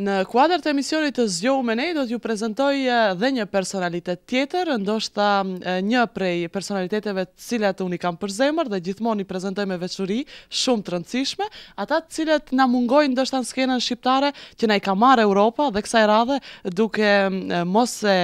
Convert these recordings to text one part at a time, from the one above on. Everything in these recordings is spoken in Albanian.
Në kuadrë të emisionit të zgjohu me ne, do t'ju prezentoj dhe një personalitet tjetër, ndoshta një prej personaliteteve cilat unë i kam përzemër dhe gjithmonë i prezentoj me veçuri shumë të rëndësishme, ata cilat na mungojnë ndoshta në skenën shqiptare që na i ka marë Europa dhe kësaj radhe duke mos e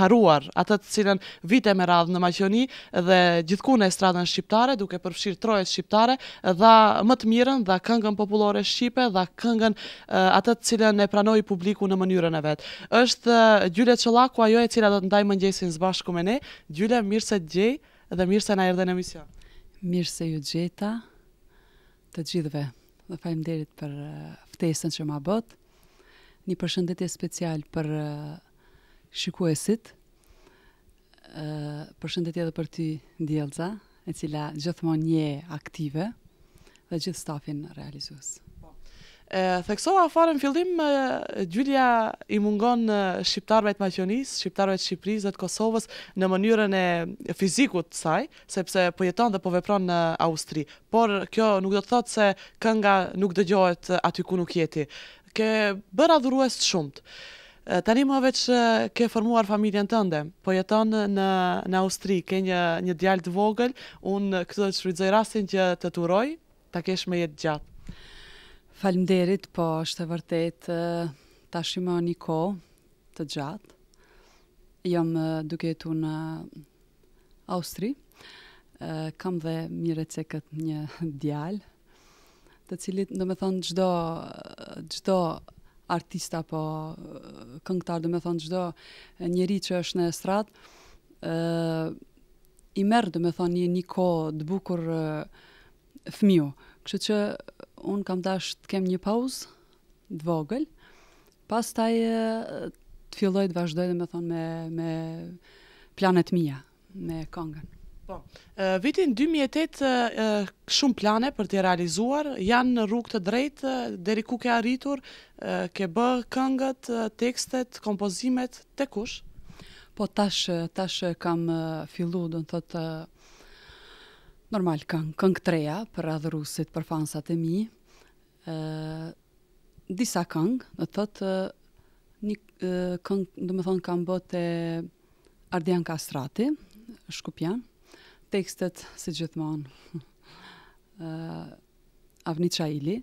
haruar ata të cilën vite me radhë në Maqioni dhe gjithkune e stradën shqiptare duke përfshirë trojet shqiptare dhe më të mirën dhe këngën populore shqipe dhe këngën atë cilën e pra pranoi publiku në mënyrën e vet. Është Gjyle Çollaku ajo e cila do të ndaj mëngjesin së bashku me ne. Gjyle, mirë se gjej dhe mirë se na erdhe në emision. Mirë se ju gjeta të gjithëve. Dhe faleminderit për ftesën që ma bët. Një përshëndetje special për shikuesit. Ë përshëndetje edhe për ty Djellza, e cila gjithmonë je aktive dhe gjithë stafin realizues. E, theksova fare në fillim, Gjulja i mungon shqiptarve të maqionis, shqiptarve të Shqipëris dhe të Kosovës në mënyrën e fizikut saj, sepse po jeton dhe po vepron në Austri. Por kjo nuk do të thotë se kënga nuk dëgjohet aty ku nuk jeti. Ke bërë adhurues të shumët. Tani më veç ke formuar familjen tënde, po jeton në, në Austri, ke një, një djallë të vogël, unë këtë të shrujtëzoj rastin që të turoj, ta kesh me jetë gjatë. Falemderit, po është e vërtet ta shimo një ko të gjatë. Jam duke të në Austri, kam dhe një këtë një djalë, të cilit, do me thonë, gjdo, gjdo artista po këngëtar, do me thonë, gjdo njeri që është në estrat, i merë, do me thonë, një një ko të bukur fmiu, kështë që unë kam dash të kem një pauzë të vogël. Pastaj të filloj të vazhdoj dhe me me, me planet mija, me kongën. Po, vitin 2008 shumë plane për të realizuar, janë në rrugë të drejtë, deri ku ke arritur, ke bë këngët, tekstet, kompozimet, te kush? Po, tash, tash kam fillu, do të thotë, Normal, këngë, këngë të reja për adhërusit për fansat e mi. E, disa këngë, do të thëtë, një këngë, në më thonë, kam bëte Ardian Kastrati, Shkupjan, tekstet, si gjithmonë, Avni Qaili,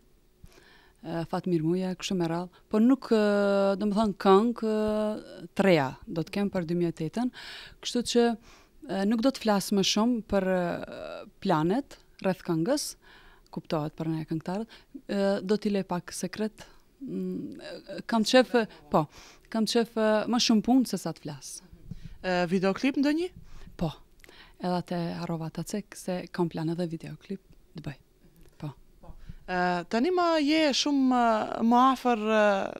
Fatmir Muja, kështë më rralë, por nuk, në më thonë, këngë të reja, do të kemë për 2008-ën, kështu që, Nuk do të flasë më shumë për planet, rreth këngës, kuptohet për ne këngëtarët, do t'i le pak sekret. Kam mm, të qefë, po, kam të qefë më shumë punë se sa të flasë. Videoklip në Po, edhe të harrova të cekë, se kam planet dhe videoklip të bëjt tani më je shumë më afer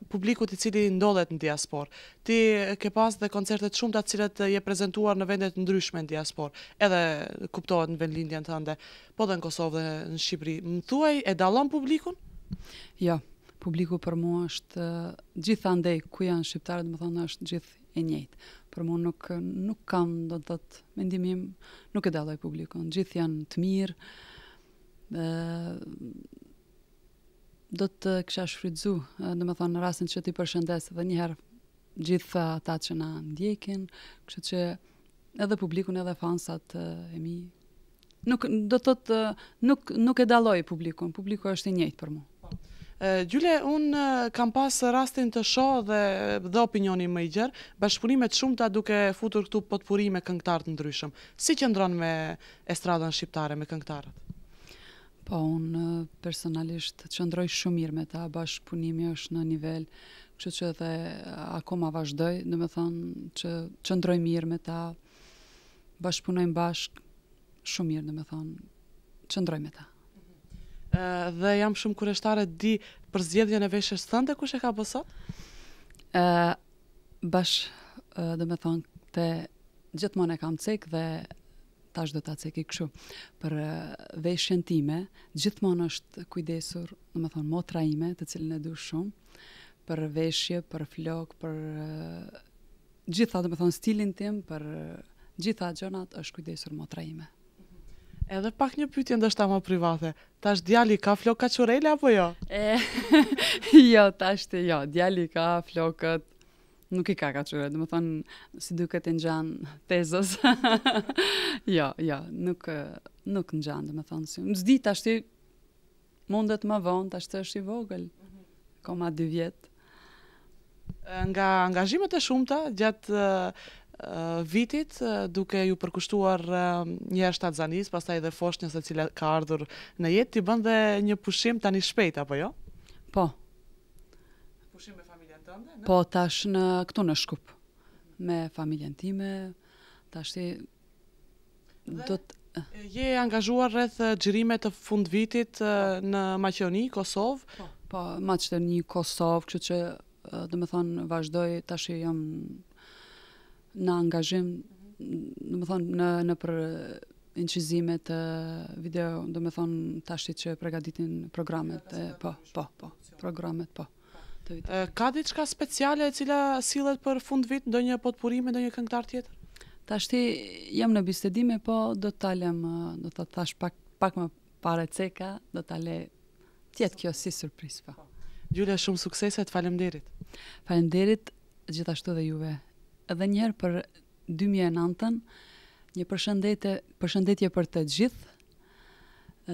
publikut i cili ndodhet në diaspor. Ti ke pas dhe koncertet shumë të cilët je prezentuar në vendet ndryshme në diaspor, edhe kuptohet në vendlindjen të ndë, po dhe në Kosovë dhe në Shqipëri. Më thuaj, e dalon publikun? Jo, publiku për mua është uh, gjithë andej, ku janë shqiptarët, më thonë është gjithë e njëjtë. Për mua nuk, nuk kam, do të thotë, mendimim, nuk e daloj publikun. Gjithë janë të mirë, do të kisha shfrytzu, do të thonë në rastin që ti përshëndes edhe një herë gjithë ata që na ndjekin, kështu që edhe publikun edhe fansat e mi nuk do të thotë nuk nuk e dalloj publikun, publiku është i njëjtë për mua. Gjule, unë kam pas rastin të sho dhe dhe opinionin më i gjerë, bashkëpunimet shumë duke futur këtu potpurime në ndryshëm. Si që ndronë me estradën shqiptare, me këngëtarët? Po, unë personalisht të qëndroj shumë mirë me ta, bashkëpunimi është në nivel, që që dhe akoma vazhdoj, dhe me thonë që qëndroj mirë me ta, bashkëpunojmë bashkë, shumë mirë, dhe me thonë, qëndroj me ta. E, dhe jam shumë kureshtare di për zjedhjën e veshës të thënde, kush e ka bësa? E, bashkë, dhe me thonë, të gjithmonë e kam cikë dhe tash do ta cekë kështu për veshjen time, gjithmonë është kujdesur, domethënë motra ime, të cilën e dua shumë, për veshje, për flok, për gjithatë domethënë stilin tim, për gjitha gjonat, është kujdesur motra ime. Edhe pak një pyetje ndoshta më private. Tash djali ka flokë kaçurele apo jo? Jo, tash të jo. Djali ka flokët nuk i ka ka qëre, dhe më thonë, si duke të nxanë tezës. jo, jo, nuk, nuk nxanë, dhe më thonë, si, më zdi, të ashtë mundet më vonë, të ashtë është i vogël, mhm. koma dy vjetë. Nga angazhimet e shumëta, gjatë vitit duke ju përkushtuar një shtat zanis, pastaj edhe foshnjës e cilë ka ardhur në jetë, ti bën dhe një pushim tani shpejt apo jo? Po. Pushim me fa Po, tash në këtu në Shkup me familjen time. Tash ti do të eh. je angazhuar rreth eh, xhirimeve të fundvitit eh, po. në Maqedoni, Kosov. Po, po Maqedoni, Kosov, kështu që do të thonë vazhdoj, tash jam në angazhim, do të thonë në në për incizime të video, do të thonë tash ti që përgatitin programet, po, po, po, po, programet, po. Ka diçka speciale e cila sillet për fund vit ndonjë potpuri me ndonjë këngëtar tjetër? Tashti jam në bistedime, po do të talem, do të thash pak pak më pare ceka, do të le tjetë kjo si surprizë po. Gjule Gjulia, shumë sukseset, të falemderit. Falemderit, gjithashtu dhe juve. Edhe njerë për 2009-ën, një përshëndetje, përshëndetje për të gjithë,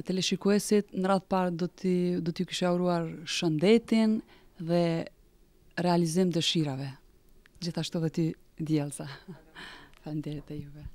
teleshikuesit në radhë parë do t'i do t'ju kisha uruar shëndetin, dhe realizim dëshirave. Gjithashtu dhe ty djelza. Falenderit e juve.